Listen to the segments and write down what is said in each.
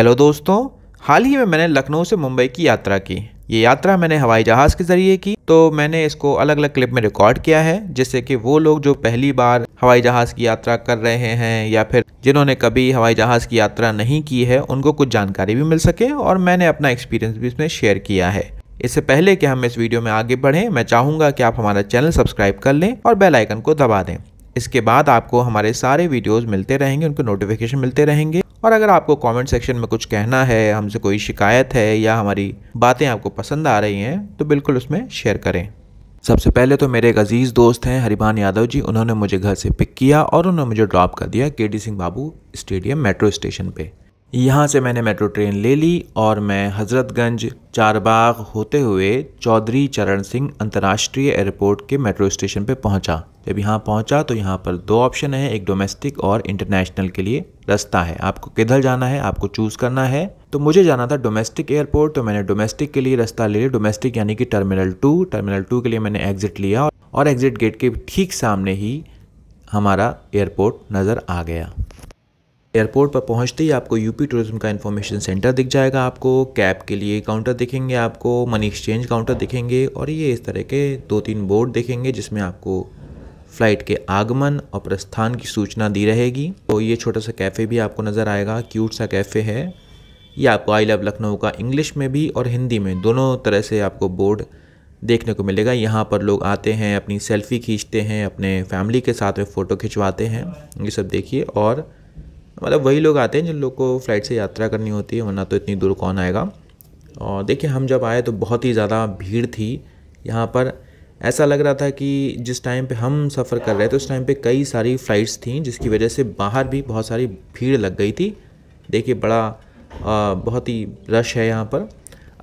hello दोस्तों हाल ही में मैंने लखनऊ से मुंबई की यात्रा की ये यात्रा मैंने हवाई जहाज़ के ज़रिए की तो मैंने इसको अलग अलग क्लिप में रिकॉर्ड किया है जिससे कि वो लोग जो पहली बार हवाई जहाज़ की यात्रा कर रहे हैं या फिर जिन्होंने कभी हवाई जहाज़ की यात्रा नहीं की है उनको कुछ जानकारी भी मिल सके और मैंने अपना एक्सपीरियंस भी इसमें शेयर किया है इससे पहले कि हम इस वीडियो में आगे बढ़ें मैं चाहूँगा कि आप हमारा चैनल सब्सक्राइब कर लें और बेल आइकन को दबा दें इसके बाद आपको हमारे सारे वीडियोस मिलते रहेंगे उनके नोटिफिकेशन मिलते रहेंगे और अगर आपको कमेंट सेक्शन में कुछ कहना है हमसे कोई शिकायत है या हमारी बातें आपको पसंद आ रही हैं तो बिल्कुल उसमें शेयर करें सबसे पहले तो मेरे एक अजीज़ दोस्त हैं हरिभान यादव जी उन्होंने मुझे घर से पिक किया और उन्होंने मुझे ड्रॉप कर दिया K D Singh Babu stadium metro station पर यहाँ से मैंने मेट्रो ट्रेन ले ली और मैं हज़रतगंज चारबाग होते हुए चौधरी चरण सिंह अंतर्राष्ट्रीय एयरपोर्ट के मेट्रो स्टेशन पे पहुँचा जब यहाँ पहुँचा तो यहाँ पर दो ऑप्शन हैं एक डोमेस्टिक और इंटरनेशनल के लिए रास्ता है आपको किधर जाना है आपको चूज़ करना है तो मुझे जाना था डोमेस्टिक एयरपोर्ट तो मैंने डोमेस्टिक के लिए रास्ता ले लिया डोमेस्टिक यानी कि टर्मिनल टू टर्मिनल टू के लिए मैंने एग्ज़िट लिया और एग्ज़िट गेट के ठीक सामने ही हमारा एयरपोर्ट नज़र आ गया एयरपोर्ट पर पहुंचते ही आपको यूपी टूरिज्म का इन्फॉर्मेशन सेंटर दिख जाएगा आपको कैब के लिए काउंटर दिखेंगे आपको मनी एक्सचेंज काउंटर दिखेंगे और ये इस तरह के दो तीन बोर्ड दिखेंगे जिसमें आपको फ्लाइट के आगमन और प्रस्थान की सूचना दी रहेगी तो ये छोटा सा कैफ़े भी आपको नज़र आएगा क्यूट सा कैफ़े है ये आपको आई लव लखनऊ का इंग्लिश में भी और हिंदी में दोनों तरह से आपको बोर्ड देखने को मिलेगा यहाँ पर लोग आते हैं अपनी सेल्फ़ी खींचते हैं अपने फैमिली के साथ में फ़ोटो खिंचवाते हैं ये सब देखिए और मतलब वही लोग आते हैं जिन लोग को फ़्लाइट से यात्रा करनी होती है वरना तो इतनी दूर कौन आएगा और देखिए हम जब आए तो बहुत ही ज़्यादा भीड़ थी यहाँ पर ऐसा लग रहा था कि जिस टाइम पे हम सफ़र कर रहे थे उस टाइम पे कई सारी फ़्लाइट्स थी जिसकी वजह से बाहर भी बहुत सारी भीड़ लग गई थी देखिए बड़ा आ, बहुत ही रश है यहाँ पर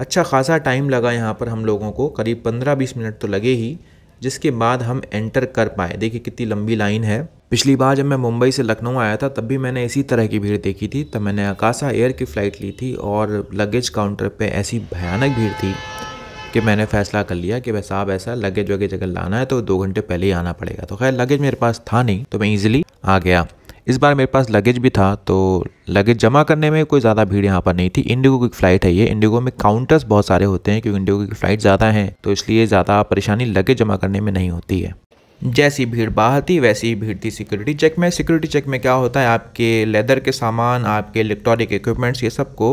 अच्छा खासा टाइम लगा यहाँ पर हम लोगों को करीब पंद्रह बीस मिनट तो लगे ही जिसके बाद हम एंटर कर पाए देखिए कितनी लंबी लाइन है पिछली बार जब मैं मुंबई से लखनऊ आया था तब भी मैंने इसी तरह की भीड़ देखी थी तब मैंने अकासा एयर की फ़्लाइट ली थी और लगेज काउंटर पे ऐसी भयानक भीड़ थी कि मैंने फ़ैसला कर लिया कि भाई साहब ऐसा लगेज वगैरह अगर लाना है तो दो घंटे पहले ही आना पड़ेगा तो खैर लगेज मेरे पास था नहीं तो मैं ईजिली आ गया इस बार मेरे पास लगेज भी था तो लगेज जमा करने में कोई ज़्यादा भीड़ यहाँ पर नहीं थी इंडिगो की फ़्लाइट है ये इंडिगो में काउंटर्स बहुत सारे होते हैं क्योंकि इंडिगो की फ़्लाइट ज़्यादा हैं तो इसलिए ज़्यादा परेशानी लगेज जमा करने में नहीं होती है जैसी भीड़ बाहर थी वैसी ही भीड़ थी सिक्योरिटी चेक में सिक्योरिटी चेक में क्या होता है आपके लेदर के सामान आपके इलेक्ट्रॉनिक इक्विपमेंट्स ये सब को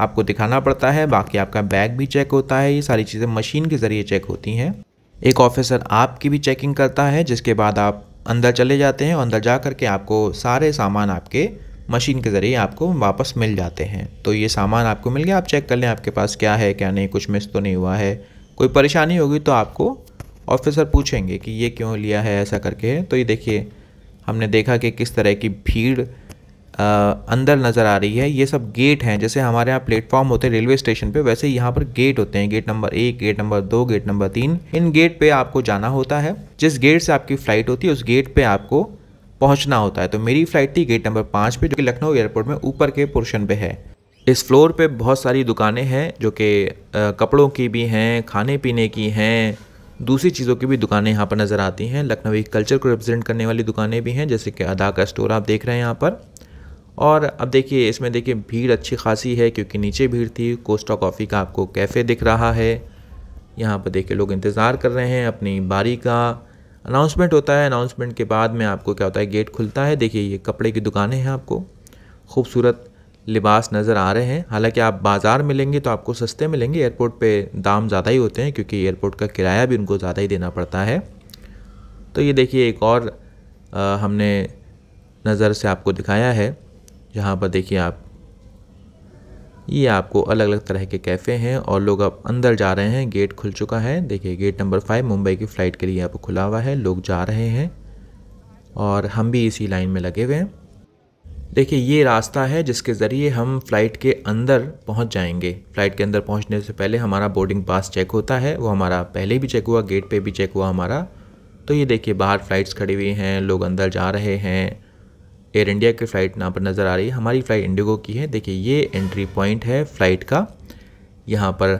आपको दिखाना पड़ता है बाकी आपका बैग भी चेक होता है ये सारी चीज़ें मशीन के ज़रिए चेक होती हैं एक ऑफिसर आपकी भी चेकिंग करता है जिसके बाद आप अंदर चले जाते हैं अंदर जा करके आपको सारे सामान आपके मशीन के ज़रिए आपको वापस मिल जाते हैं तो ये सामान आपको मिल गया आप चेक कर लें आपके पास क्या है क्या नहीं कुछ मिस तो नहीं हुआ है कोई परेशानी होगी तो आपको ऑफिसर पूछेंगे कि ये क्यों लिया है ऐसा करके तो ये देखिए हमने देखा कि किस तरह की भीड़ आ, अंदर नज़र आ रही है ये सब गेट हैं जैसे हमारे यहाँ प्लेटफॉर्म होते हैं रेलवे स्टेशन पे वैसे यहाँ पर गेट होते हैं गेट नंबर एक गेट नंबर दो गेट नंबर तीन इन गेट पे आपको जाना होता है जिस गेट से आपकी फ़्लाइट होती है उस गेट पे आपको पहुँचना होता है तो मेरी फ़्लाइट थी गेट नंबर पाँच पे जो कि लखनऊ एयरपोर्ट में ऊपर के पोर्शन पे है इस फ्लोर पर बहुत सारी दुकानें हैं जो कि कपड़ों की भी हैं खाने पीने की हैं दूसरी चीज़ों की भी दुकानें यहाँ पर नज़र आती हैं लखनवी कल्चर को रिप्रेजेंट करने वाली दुकानें भी हैं जैसे कि अदा का स्टोर आप देख रहे हैं यहाँ पर और अब देखिए इसमें देखिए भीड़ अच्छी खासी है क्योंकि नीचे भीड़ थी कोस्टा कॉफ़ी का आपको कैफ़े दिख रहा है यहाँ पर देखिए लोग इंतज़ार कर रहे हैं अपनी बारी का अनाउंसमेंट होता है अनाउंसमेंट के बाद में आपको क्या होता है गेट खुलता है देखिए ये कपड़े की दुकानें हैं आपको खूबसूरत लिबास नज़र आ रहे हैं हालांकि आप बाज़ार में लेंगे तो आपको सस्ते मिलेंगे एयरपोर्ट पे दाम ज़्यादा ही होते हैं क्योंकि एयरपोर्ट का किराया भी उनको ज़्यादा ही देना पड़ता है तो ये देखिए एक और आ, हमने नज़र से आपको दिखाया है जहाँ पर देखिए आप ये आपको अलग अलग तरह के कैफ़े हैं और लोग अब अंदर जा रहे हैं गेट खुल चुका है देखिए गेट नंबर फाइव मुंबई की फ़्लाइट के लिए यहाँ पर खुला हुआ है लोग जा रहे हैं और हम भी इसी लाइन में लगे हुए हैं देखिए ये रास्ता है जिसके ज़रिए हम फ़्लाइट के अंदर पहुंच जाएंगे फ़्लाइट के अंदर पहुंचने से पहले हमारा बोर्डिंग पास चेक होता है वो हमारा पहले भी चेक हुआ गेट पे भी चेक हुआ हमारा तो ये देखिए बाहर फ़्लाइट्स खड़ी हुई हैं लोग अंदर जा रहे हैं एयर इंडिया की फ़्लाइट यहाँ पर नज़र आ रही है हमारी फ़्लाइट इंडिगो की है देखिए ये एंट्री पॉइंट है फ़्लाइट का यहाँ पर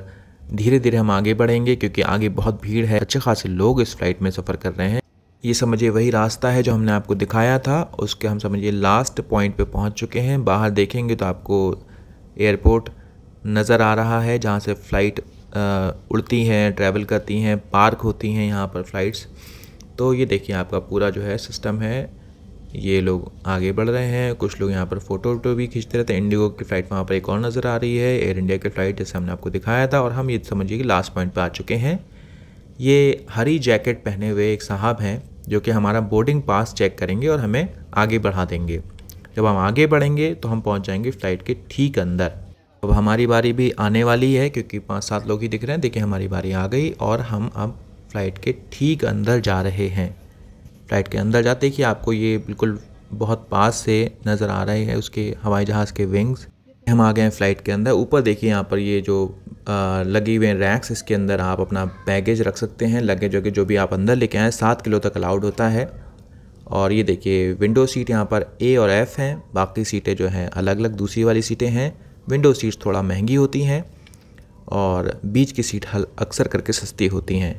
धीरे धीरे हम आगे बढ़ेंगे क्योंकि आगे बहुत भीड़ है अच्छे खासे लोग इस फ्लाइट में सफ़र कर रहे हैं ये समझिए वही रास्ता है जो हमने आपको दिखाया था उसके हम समझिए लास्ट पॉइंट पे पहुंच चुके हैं बाहर देखेंगे तो आपको एयरपोर्ट नज़र आ रहा है जहाँ से फ़्लाइट उड़ती हैं ट्रैवल करती हैं पार्क होती हैं यहाँ पर फ़्लाइट्स तो ये देखिए आपका पूरा जो है सिस्टम है ये लोग आगे बढ़ रहे हैं कुछ लोग यहाँ पर फ़ोटो वोटो भी खींचते रहते हैं इंडिगो की फ़्लाइट वहाँ पर एक और नज़र आ रही है एयर इंडिया की फ़्लाइट जैसे हमने आपको दिखाया था और हम ये समझिए कि लास्ट पॉइंट पर आ चुके हैं ये हरी जैकेट पहने हुए एक साहब हैं जो कि हमारा बोर्डिंग पास चेक करेंगे और हमें आगे बढ़ा देंगे जब हम आगे बढ़ेंगे तो हम पहुंच जाएंगे फ्लाइट के ठीक अंदर अब हमारी बारी भी आने वाली है क्योंकि पाँच सात लोग ही दिख रहे हैं देखिए हमारी बारी आ गई और हम अब फ्लाइट के ठीक अंदर जा रहे हैं फ्लाइट के अंदर जाते ही आपको ये बिल्कुल बहुत पास से नज़र आ रहे हैं उसके हवाई जहाज़ के विंग्स हम आ गए हैं फ्लाइट के अंदर ऊपर देखिए यहाँ पर ये जो लगी हुए रैक्स इसके अंदर आप अपना बैगेज रख सकते हैं लगेज वगैरह जो भी आप अंदर लेके आएँ सात किलो तक अलाउड होता है और ये देखिए विंडो सीट यहाँ पर ए और एफ़ हैं बाकी सीटें जो हैं अलग अलग दूसरी वाली सीटें हैं विंडो सीट थोड़ा महंगी होती हैं और बीच की सीट हल अक्सर करके सस्ती होती हैं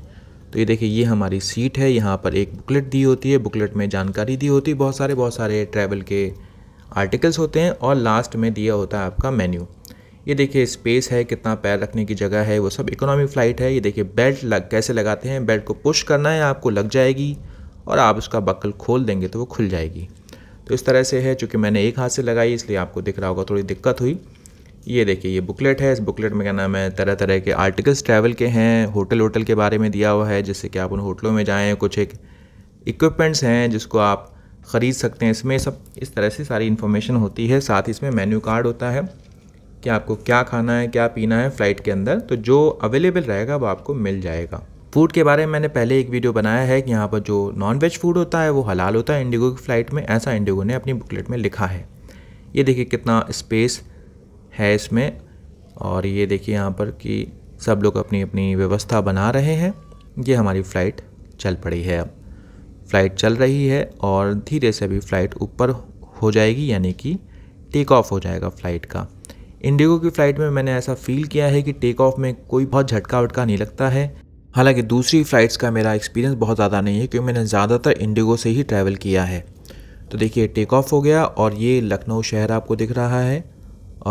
तो ये देखिए ये हमारी सीट है यहाँ पर एक बुकलेट दी होती है बुकलेट में जानकारी दी होती है बहुत सारे बहुत सारे ट्रैवल के आर्टिकल्स होते हैं और लास्ट में दिया होता है आपका मेन्यू ये देखिए स्पेस है कितना पैर रखने की जगह है वो सब इकोनॉमिक फ़्लाइट है ये देखिए बेल्ट लग कैसे लगाते हैं बेल्ट को पुश करना है आपको लग जाएगी और आप उसका बक्ल खोल देंगे तो वो खुल जाएगी तो इस तरह से है चूँकि मैंने एक हाथ से लगाई इसलिए आपको दिख रहा होगा थोड़ी दिक्कत हुई ये देखिए ये बुकलेट है इस बुकलेट में क्या नाम है तरह तरह के आर्टिकल्स ट्रैवल के हैं होटल वोटल के बारे में दिया हुआ है जिससे कि आप उन होटलों में जाएँ कुछ एक इक्विपमेंट्स हैं जिसको आप ख़रीद सकते हैं इसमें सब इस तरह से सारी इन्फॉर्मेशन होती है साथ ही इसमें मेन्यू कार्ड होता है कि आपको क्या खाना है क्या पीना है फ़्लाइट के अंदर तो जो अवेलेबल रहेगा वो आपको मिल जाएगा फूड के बारे में मैंने पहले एक वीडियो बनाया है कि यहाँ पर जो नॉन वेज फूड होता है वो हलाल होता है इंडिगो की फ़्लाइट में ऐसा इंडिगो ने अपनी बुकलेट में लिखा है ये देखिए कितना स्पेस है इसमें और ये देखिए यहाँ पर कि सब लोग अपनी अपनी व्यवस्था बना रहे हैं ये हमारी फ़्लाइट चल पड़ी है अब फ़्लाइट चल रही है और धीरे से अभी फ़्लाइट ऊपर हो जाएगी यानी कि टेक ऑफ हो जाएगा फ़्लाइट का इंडिगो की फ़्लाइट में मैंने ऐसा फील किया है कि टेक ऑफ में कोई बहुत झटका वटका नहीं लगता है हालांकि दूसरी फ़्लाइट्स का मेरा एक्सपीरियंस बहुत ज़्यादा नहीं है क्योंकि मैंने ज़्यादातर इंडिगो से ही ट्रैवल किया है तो देखिए टेक ऑफ हो गया और ये लखनऊ शहर आपको दिख रहा है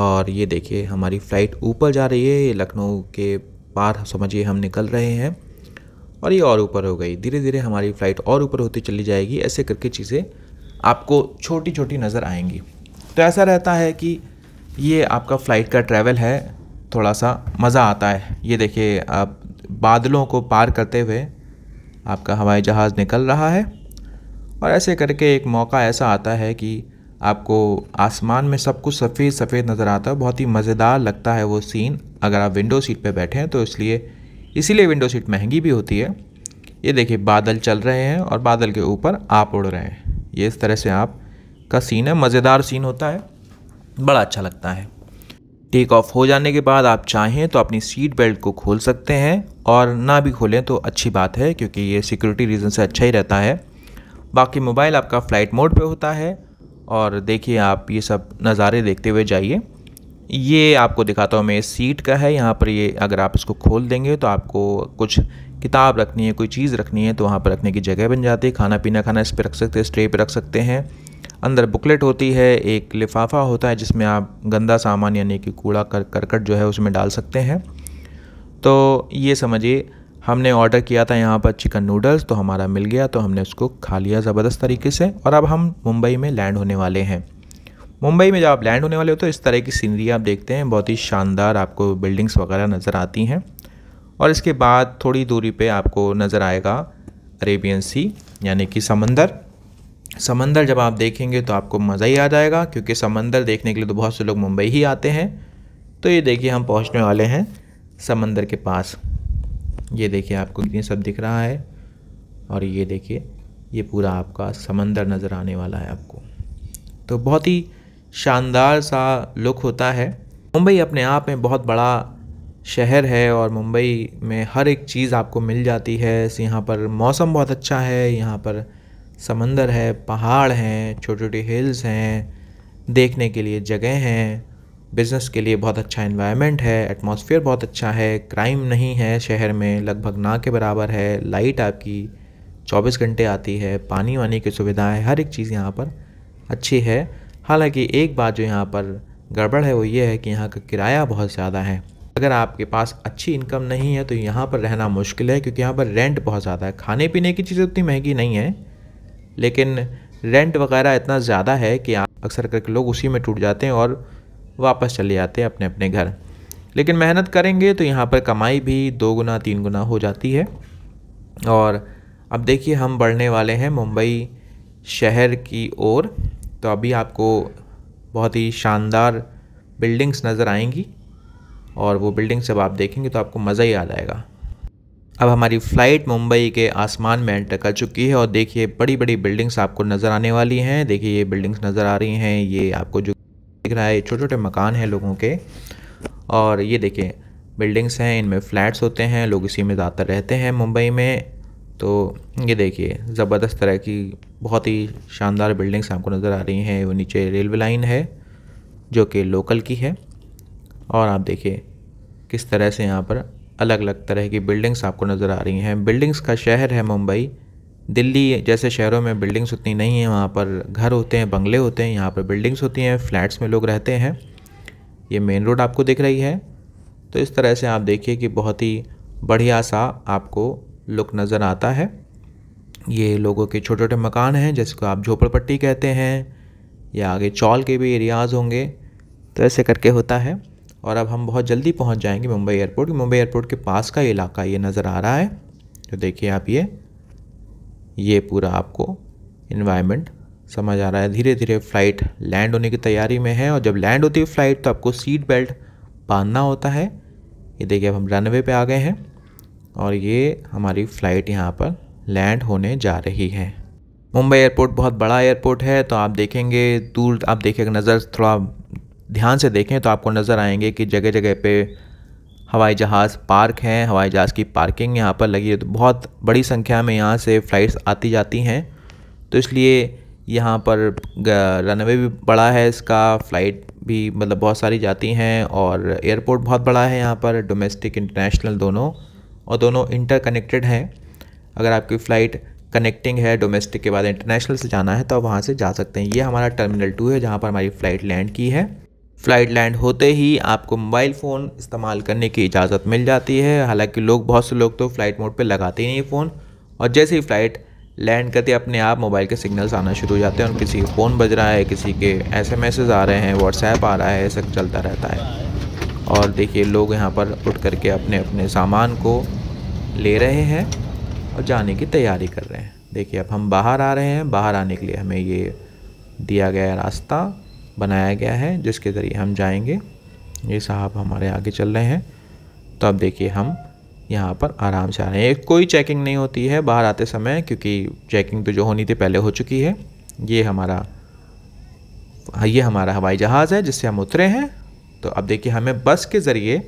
और ये देखिए हमारी फ़्लाइट ऊपर जा रही है ये लखनऊ के पार समझिए हम निकल रहे हैं और ये और ऊपर हो गई धीरे धीरे हमारी फ़्लाइट और ऊपर होती चली जाएगी ऐसे करके चीज़ें आपको छोटी छोटी नज़र आएंगी तो ऐसा रहता है कि ये आपका फ़्लाइट का ट्रैवल है थोड़ा सा मज़ा आता है ये देखिए आप बादलों को पार करते हुए आपका हवाई जहाज़ निकल रहा है और ऐसे करके एक मौका ऐसा आता है कि आपको आसमान में सब कुछ सफ़ेद सफ़ेद नज़र आता है बहुत ही मज़ेदार लगता है वो सीन अगर आप विंडो सीट पे बैठे हैं तो इसलिए इसीलिए विंडो सीट महंगी भी होती है ये देखिए बादल चल रहे हैं और बादल के ऊपर आप उड़ रहे हैं ये इस तरह से आप का सीन है मज़ेदार सीन होता है बड़ा अच्छा लगता है टेक ऑफ हो जाने के बाद आप चाहें तो अपनी सीट बेल्ट को खोल सकते हैं और ना भी खोलें तो अच्छी बात है क्योंकि ये सिक्योरिटी रीज़न से अच्छा ही रहता है बाकी मोबाइल आपका फ़्लाइट मोड पे होता है और देखिए आप ये सब नज़ारे देखते हुए जाइए ये आपको दिखाता हूँ मैं सीट का है यहाँ पर ये अगर आप इसको खोल देंगे तो आपको कुछ किताब रखनी है कोई चीज़ रखनी है तो वहाँ पर रखने की जगह बन जाती है खाना पीना खाना इस पर रख सकते हैं स्ट्रे पर रख सकते हैं अंदर बुकलेट होती है एक लिफाफा होता है जिसमें आप गंदा सामान यानी कि कूड़ा कर करकट जो है उसमें डाल सकते हैं तो ये समझिए हमने ऑर्डर किया था यहाँ पर चिकन नूडल्स तो हमारा मिल गया तो हमने उसको खा लिया ज़बरदस्त तरीके से और अब हम मुंबई में लैंड होने वाले हैं मुंबई में जब आप लैंड होने वाले हो तो इस तरह की सीनरी आप देखते हैं बहुत ही शानदार आपको बिल्डिंग्स वगैरह नज़र आती हैं और इसके बाद थोड़ी दूरी पर आपको नज़र आएगा अरेबियन सी यानी कि समंदर समंदर जब आप देखेंगे तो आपको मज़ा ही आ जाएगा क्योंकि समंदर देखने के लिए तो बहुत से लोग मुंबई ही आते हैं तो ये देखिए हम पहुंचने वाले हैं समंदर के पास ये देखिए आपको ये सब दिख रहा है और ये देखिए ये पूरा आपका समंदर नज़र आने वाला है आपको तो बहुत ही शानदार सा लुक होता है मुंबई अपने आप में बहुत बड़ा शहर है और मुंबई में हर एक चीज़ आपको मिल जाती है यहाँ पर मौसम बहुत अच्छा है यहाँ पर समंदर है पहाड़ हैं छोटे छोटे हिल्स हैं देखने के लिए जगह हैं बिज़नेस के लिए बहुत अच्छा इन्वायरमेंट है एटमोसफियर बहुत अच्छा है क्राइम नहीं है शहर में लगभग ना के बराबर है लाइट आपकी 24 घंटे आती है पानी वानी की सुविधा है हर एक चीज़ यहाँ पर अच्छी है हालांकि एक बात जो यहाँ पर गड़बड़ है वो ये है कि यहाँ का किराया बहुत ज़्यादा है अगर आपके पास अच्छी इनकम नहीं है तो यहाँ पर रहना मुश्किल है क्योंकि यहाँ पर रेंट बहुत ज़्यादा है खाने पीने की चीज़ें उतनी महंगी नहीं है लेकिन रेंट वगैरह इतना ज़्यादा है कि अक्सर करके लोग उसी में टूट जाते हैं और वापस चले जाते हैं अपने अपने घर लेकिन मेहनत करेंगे तो यहाँ पर कमाई भी दो गुना तीन गुना हो जाती है और अब देखिए हम बढ़ने वाले हैं मुंबई शहर की ओर तो अभी आपको बहुत ही शानदार बिल्डिंग्स नज़र आएंगी और वो बिल्डिंग्स जब आप देखेंगे तो आपको मज़ा ही आ जाएगा अब हमारी फ़्लाइट मुंबई के आसमान में एंटर कर चुकी है और देखिए बड़ी बड़ी बिल्डिंग्स आपको नज़र आने वाली हैं देखिए ये बिल्डिंग्स नज़र आ रही हैं ये आपको जो दिख रहा है छोटे छोटे मकान हैं लोगों के और ये देखिए बिल्डिंग्स हैं इनमें फ्लैट्स होते हैं लोग इसी में ज़्यादातर रहते हैं मुंबई में तो ये देखिए ज़बरदस्त तरह की बहुत ही शानदार बिल्डिंग्स आपको नज़र आ रही हैं वो नीचे रेलवे लाइन है जो कि लोकल की है और आप देखिए किस तरह से यहाँ पर अलग अलग तरह की बिल्डिंग्स आपको नज़र आ रही हैं बिल्डिंग्स का शहर है मुंबई दिल्ली जैसे शहरों में बिल्डिंग्स उतनी नहीं हैं वहाँ पर घर होते हैं बंगले होते हैं यहाँ पर बिल्डिंग्स होती हैं फ्लैट्स में लोग रहते हैं ये मेन रोड आपको दिख रही है तो इस तरह से आप देखिए कि बहुत ही बढ़िया सा आपको लुक नज़र आता है ये लोगों के छोटे छोटे मकान हैं जिसको आप झोपड़पट्टी कहते हैं या आगे चौल के भी एरियाज़ होंगे तो ऐसे करके होता है और अब हम बहुत जल्दी पहुंच जाएंगे मुंबई एयरपोर्ट मुंबई एयरपोर्ट के पास का इलाका ये नज़र आ रहा है तो देखिए आप ये ये पूरा आपको इन्वायरमेंट समझ आ रहा है धीरे धीरे फ़्लाइट लैंड होने की तैयारी में है और जब लैंड होती है फ़्लाइट तो आपको सीट बेल्ट बांधना होता है ये देखिए अब हम रनवे पे आ गए हैं और ये हमारी फ़्लाइट यहाँ पर लैंड होने जा रही है मुंबई एयरपोर्ट बहुत बड़ा एयरपोर्ट है तो आप देखेंगे दूर आप देखेंगे नज़र थोड़ा ध्यान से देखें तो आपको नज़र आएंगे कि जगह जगह पे हवाई जहाज़ पार्क हैं हवाई जहाज़ की पार्किंग यहाँ पर लगी है तो बहुत बड़ी संख्या में यहाँ से फ़्लाइट्स आती जाती हैं तो इसलिए यहाँ पर रनवे भी बड़ा है इसका फ़्लाइट भी मतलब बहुत सारी जाती हैं और एयरपोर्ट बहुत बड़ा है यहाँ पर डोमेस्टिक इंटरनेशनल दोनों और दोनों इंटरकनेक्टेड हैं अगर आपकी फ़्लाइट कनेक्टिंग है डोमेस्टिक के बाद इंटरनेशनल से जाना है तो आप वहाँ से जा सकते हैं ये हमारा टर्मिनल टू है जहाँ पर हमारी फ़्लाइट लैंड की है फ्लाइट लैंड होते ही आपको मोबाइल फ़ोन इस्तेमाल करने की इजाज़त मिल जाती है हालांकि लोग बहुत से लोग तो फ़्लाइट मोड पे लगाते ही नहीं फ़ोन और जैसे ही फ़्लाइट लैंड करते अपने आप मोबाइल के सिग्नल्स आना शुरू हो जाते हैं और किसी का फ़ोन बज रहा है किसी के एस एम आ रहे हैं व्हाट्सएप आ रहा है सब चलता रहता है और देखिए लोग यहाँ पर उठ करके अपने अपने सामान को ले रहे हैं और जाने की तैयारी कर रहे हैं देखिए अब हम बाहर आ रहे हैं बाहर आने के लिए हमें ये दिया गया रास्ता बनाया गया है जिसके ज़रिए हम जाएंगे ये साहब हमारे आगे चल रहे हैं तो अब देखिए हम यहाँ पर आराम से आ रहे हैं कोई चेकिंग नहीं होती है बाहर आते समय क्योंकि चेकिंग तो जो होनी थी पहले हो चुकी है ये हमारा ये हमारा हवाई जहाज़ है जिससे हम उतरे हैं तो अब देखिए हमें बस के ज़रिए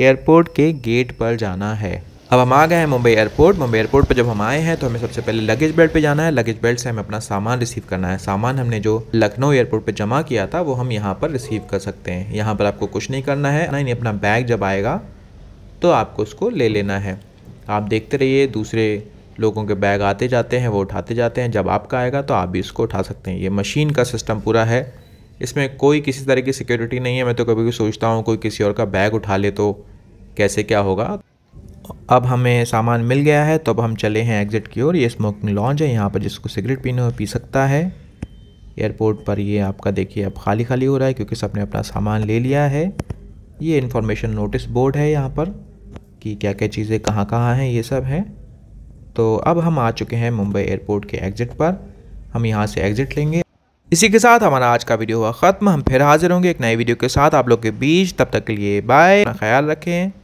एयरपोर्ट के गेट पर जाना है अब हम आ गए हैं मुंबई एयरपोर्ट मुंबई एयरपोर्ट पर जब हम आए हैं तो हमें सबसे पहले लगेज बेल्ट पे जाना है लगेज बेल्ट से हमें अपना सामान रिसीव करना है सामान हमने जो लखनऊ एयरपोर्ट पे जमा किया था वो हम यहाँ पर रिसीव कर सकते हैं यहाँ पर आपको कुछ नहीं करना है ना अपना बैग जब आएगा तो आपको उसको ले लेना है आप देखते रहिए दूसरे लोगों के बैग आते जाते हैं वो उठाते जाते हैं जब आपका आएगा तो आप भी इसको उठा सकते हैं ये मशीन का सिस्टम पूरा है इसमें कोई किसी तरह की सिक्योरिटी नहीं है मैं तो कभी भी सोचता हूँ कोई किसी और का बैग उठा ले तो कैसे क्या होगा अब हमें सामान मिल गया है तो अब हम चले हैं एग्ज़िट की ओर ये स्मोकिंग लॉन्च है यहाँ पर जिसको सिगरेट पीने में पी सकता है एयरपोर्ट पर ये आपका देखिए अब खाली खाली हो रहा है क्योंकि सबने अपना सामान ले लिया है ये इन्फॉर्मेशन नोटिस बोर्ड है यहाँ पर कि क्या क्या चीज़ें कहाँ कहाँ हैं ये सब हैं तो अब हम आ चुके हैं मुंबई एयरपोर्ट के एग्ज़िट पर हम यहाँ से एग्ज़िट लेंगे इसी के साथ हमारा आज का वीडियो हुआ ख़त्म हम फिर हाजिर होंगे एक नए वीडियो के साथ आप लोग के बीच तब तक के लिए बाय ख्याल रखें